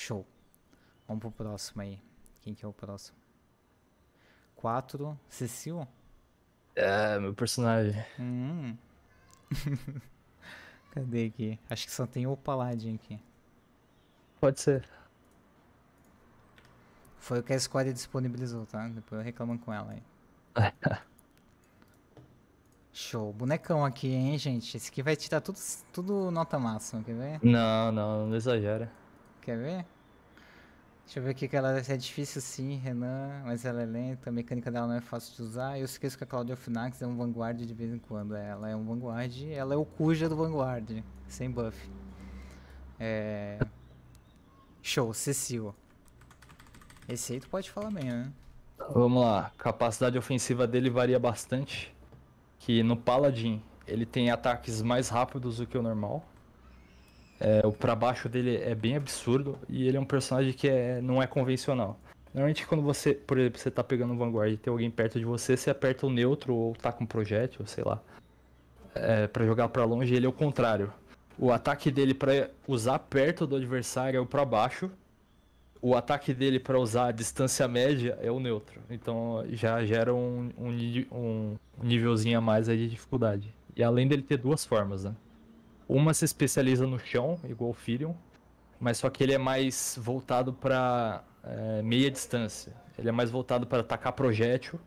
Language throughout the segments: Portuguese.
Show. Vamos pro próximo aí. Quem que é o próximo? 4. Cecil? É, meu personagem. Hum. Cadê aqui? Acho que só tem o Paladin aqui. Pode ser. Foi o que a Squad disponibilizou, tá? Depois eu reclamo com ela aí. Show. Bonecão aqui, hein, gente? Esse aqui vai tirar tudo, tudo nota máxima, quer ver? Não, não, não exagera quer ver? Deixa eu ver aqui que ela é difícil sim, Renan, mas ela é lenta, a mecânica dela não é fácil de usar. Eu esqueço que a Claudia Finax é um Vanguard de vez em quando. É, ela é um Vanguard, ela é o Cuja do Vanguard, sem buff. É... Show, Cecil. Esse aí tu pode falar bem, né? Vamos lá, capacidade ofensiva dele varia bastante. Que no Paladin ele tem ataques mais rápidos do que o normal. É, o para baixo dele é bem absurdo e ele é um personagem que é, não é convencional. Normalmente quando você, por exemplo, você tá pegando um vanguard e tem alguém perto de você, você aperta o neutro ou tá com um projétil, sei lá. É, para jogar para longe, ele é o contrário. O ataque dele para usar perto do adversário é o para baixo. O ataque dele para usar a distância média é o neutro. Então já gera um, um, um nívelzinho a mais aí de dificuldade. E além dele ter duas formas, né? Uma se especializa no chão, igual o Firion, mas só que ele é mais voltado para é, meia distância. Ele é mais voltado para atacar projétil.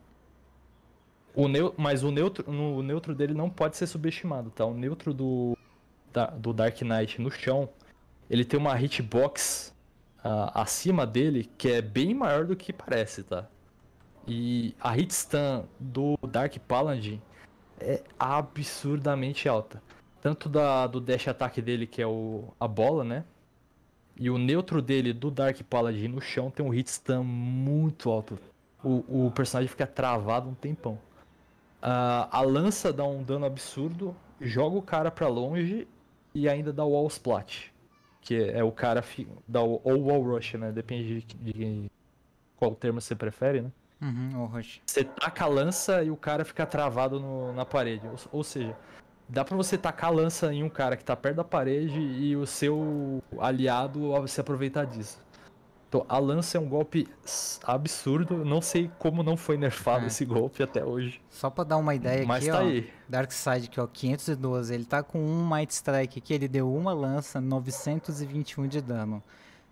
O neutro, mas o neutro, o neutro dele não pode ser subestimado, tá? O neutro do, da, do Dark Knight no chão, ele tem uma hitbox uh, acima dele que é bem maior do que parece, tá? E a hitstun do Dark Paladin é absurdamente alta. Tanto da, do dash ataque dele, que é o, a bola, né? E o neutro dele do Dark Paladin no chão tem um hit stun muito alto. O, o personagem fica travado um tempão. Uh, a lança dá um dano absurdo, joga o cara pra longe e ainda dá o wall splat. Que é, o cara fi, dá o, ou wall rush, né? Depende de, de qual termo você prefere, né? Uhum, Você taca a lança e o cara fica travado no, na parede. Ou, ou, seja, dá para você tacar a lança em um cara que tá perto da parede e o seu aliado se aproveitar disso. Então, a lança é um golpe absurdo. Não sei como não foi nerfado é. esse golpe até hoje. Só pra dar uma ideia Mas aqui, tá ó. Aí. Dark que é o 512, ele tá com um Might Strike que ele deu uma lança, 921 de dano.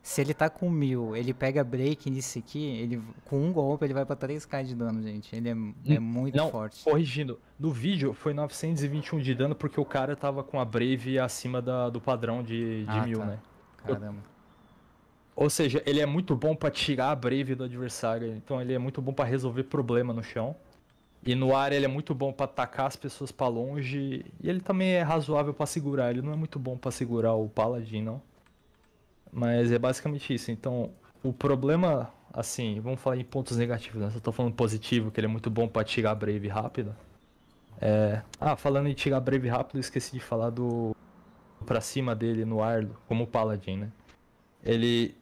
Se ele tá com mil, ele pega break nisso aqui, ele, com um golpe ele vai pra 3k de dano, gente. Ele é, é hum, muito não, forte. Corrigindo, no vídeo foi 921 de dano porque o cara tava com a Brave acima da, do padrão de, de ah, mil, tá. né? Caramba. Ou seja, ele é muito bom para tirar a Brave do adversário. Então ele é muito bom para resolver problema no chão. E no ar ele é muito bom para atacar as pessoas para longe. E ele também é razoável para segurar. Ele não é muito bom para segurar o Paladin, não. Mas é basicamente isso. Então, o problema, assim, vamos falar em pontos negativos, né? Se eu tô falando positivo, que ele é muito bom pra tirar Brave rápido. É... Ah, falando em tirar Brave rápido, esqueci de falar do. pra cima dele no Arlo, como Paladin, né? Ele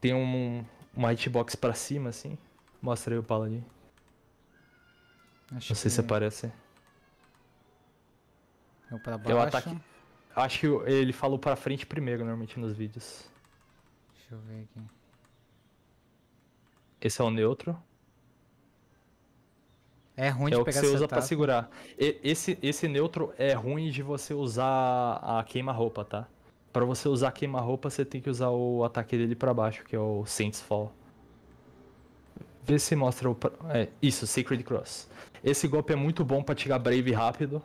tem um, uma hitbox pra cima, assim. Mostra aí o Paladin. Acho Não sei que... se aparece. É eu pra baixo. Eu ataque... Acho que ele falou pra frente primeiro, normalmente, nos vídeos. Deixa eu ver aqui. Esse é o neutro? É ruim é de pegar É o que você usa para segurar. esse, esse neutro é ruim de você usar a queima-roupa, tá? Para você usar queima-roupa, você tem que usar o ataque dele para baixo, que é o Saints Fall. Vê se mostra o... É, isso, Sacred Cross. Esse golpe é muito bom para tirar Brave rápido.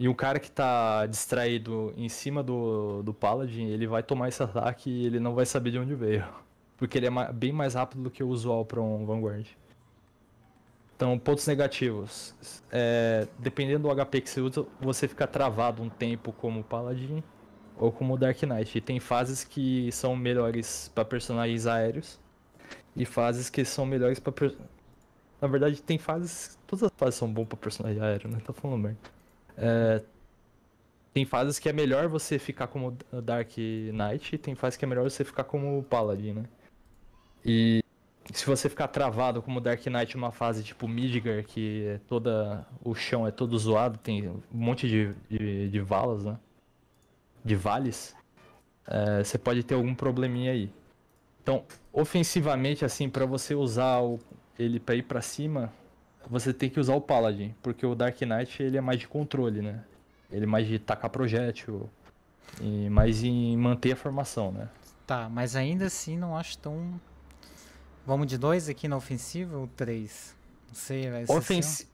E o cara que tá distraído em cima do, do Paladin, ele vai tomar esse ataque e ele não vai saber de onde veio. Porque ele é ma bem mais rápido do que o usual para um Vanguard. Então, pontos negativos. É, dependendo do HP que você usa, você fica travado um tempo como Paladin ou como Dark Knight. E tem fases que são melhores para personagens aéreos e fases que são melhores para per... Na verdade, tem fases. Todas as fases são boas pra personagem aéreo, né? Tá falando merda. É, tem fases que é melhor você ficar como Dark Knight e tem fases que é melhor você ficar como Paladin, né? E se você ficar travado como Dark Knight numa fase tipo Midgar, que é toda. o chão é todo zoado, tem um monte de, de, de valas, né? De vales, é, você pode ter algum probleminha aí. Então, ofensivamente, assim, para você usar o, ele para ir para cima, você tem que usar o Paladin, porque o Dark Knight ele é mais de controle, né? Ele é mais de tacar projétil, e mais em manter a formação, né? Tá, mas ainda assim não acho tão. Vamos de dois aqui na ofensiva ou três? Não sei, vai ser. Ofensi... Assim,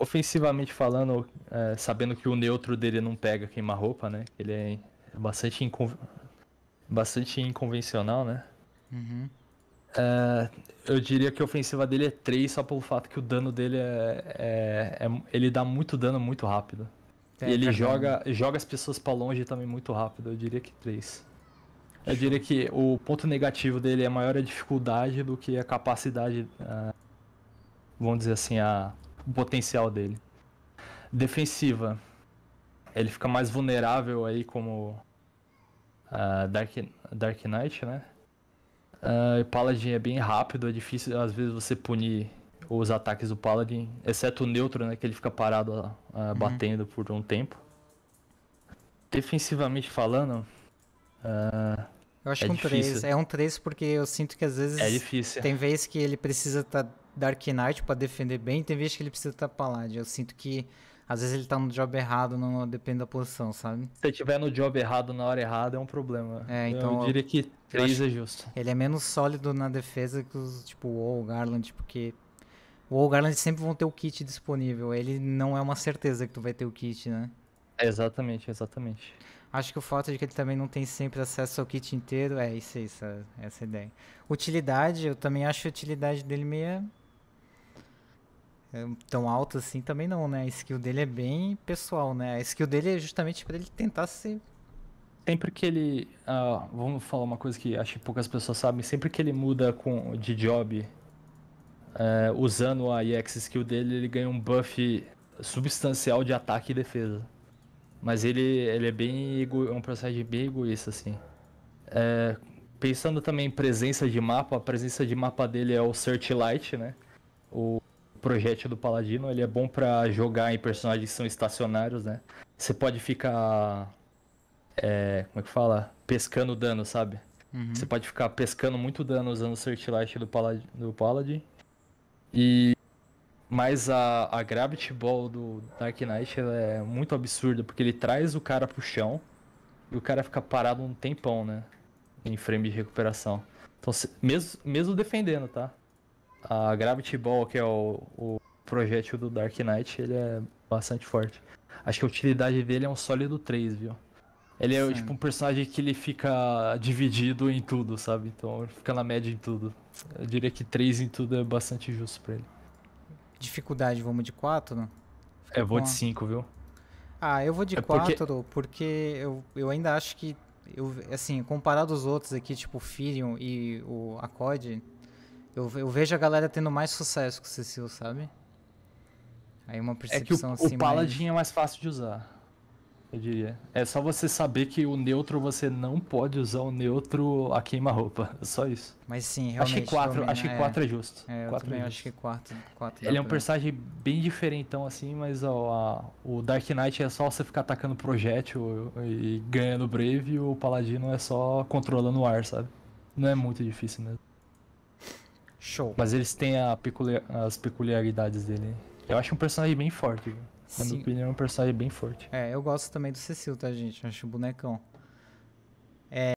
ofensivamente falando, é, sabendo que o neutro dele não pega queima-roupa, né? Ele é bastante, bastante inconvencional, né? Uhum. É, eu diria que a ofensiva dele é 3 só pelo fato que o dano dele é. é, é ele dá muito dano muito rápido. É, e ele joga, joga as pessoas para longe também muito rápido. Eu diria que 3. Eu diria que o ponto negativo dele é maior a dificuldade do que a capacidade. Uh, vamos dizer assim, a, o potencial dele. Defensiva. Ele fica mais vulnerável aí como. Uh, Dark, Dark Knight, né? Uh, ah, o Paladin é bem rápido, é difícil às vezes você punir os ataques do Paladin, exceto o neutro, né? Que ele fica parado uh, uhum. batendo por um tempo. Defensivamente falando. Uh, eu acho é um difícil. 3. É um 3 porque eu sinto que às vezes. É difícil. Tem vezes que ele precisa estar tá Dark Knight pra defender bem, tem vezes que ele precisa estar tá Paladin. Eu sinto que às vezes ele tá no job errado, não depende da posição, sabe? Se tiver no job errado na hora errada, é um problema. É, então. Eu diria que 3 é justo. Ele é menos sólido na defesa que os, tipo, o Garland, porque. O Garland sempre vão ter o kit disponível. Ele não é uma certeza que tu vai ter o kit, né? Exatamente, exatamente. Acho que o fato de que ele também não tem sempre acesso ao kit inteiro é isso, aí, é é essa ideia. Utilidade, eu também acho a utilidade dele meio é, tão alto assim também não, né? A skill dele é bem pessoal, né? A skill dele é justamente para ele tentar se. Sempre que ele. Ah, vamos falar uma coisa que acho que poucas pessoas sabem. Sempre que ele muda com, de job, é, usando a EX skill dele, ele ganha um buff substancial de ataque e defesa. Mas ele, ele é bem. Ego, é um processo bem egoísta, assim. É, pensando também em presença de mapa, a presença de mapa dele é o Searchlight, né? O projétil do paladino, ele é bom para jogar em personagens que são estacionários, né? Você pode ficar. É, como é que fala? Pescando dano, sabe? Uhum. Você pode ficar pescando muito dano usando o Searchlight do, palad do Paladin. E. Mas a, a Gravity Ball do Dark Knight é muito absurda, porque ele traz o cara pro chão e o cara fica parado um tempão, né? Em frame de recuperação. Então, mesmo, mesmo defendendo, tá? a Gravity Ball, que é o, o projétil do Dark Knight, ele é bastante forte. Acho que a utilidade dele é um sólido 3, viu? Ele é Sim. tipo um personagem que ele fica dividido em tudo, sabe? Então ele fica na média em tudo. Eu diria que 3 em tudo é bastante justo pra ele. Dificuldade, vamos de 4? Né? É, vou de 5, viu? Ah, eu vou de 4 é porque... porque, eu, eu ainda acho que. Eu, assim, comparado aos outros aqui, tipo o Firion e o acode eu, eu vejo a galera tendo mais sucesso com o Cecil, sabe? Aí uma percepção é que o, assim. O Paladin mais... é mais fácil de usar. Eu diria. É só você saber que o neutro você não pode usar o neutro a queima-roupa. É só isso. Mas sim, realmente. Acho que 4, é, é, justo. É, eu quatro também é justo. acho que 4. Ele é um personagem bem diferentão assim, mas ó, a, o Dark Knight é só você ficar atacando projétil e, ganhando breve, e o Paladino é só controlando o ar, sabe? Não é muito difícil mesmo. Show. Mas eles têm peculiar, as peculiaridades dele. Eu acho um personagem bem forte. Na minha opinião, é um personagem bem forte. É, eu gosto também do Cecil, tá, gente? Eu acho um bonecão.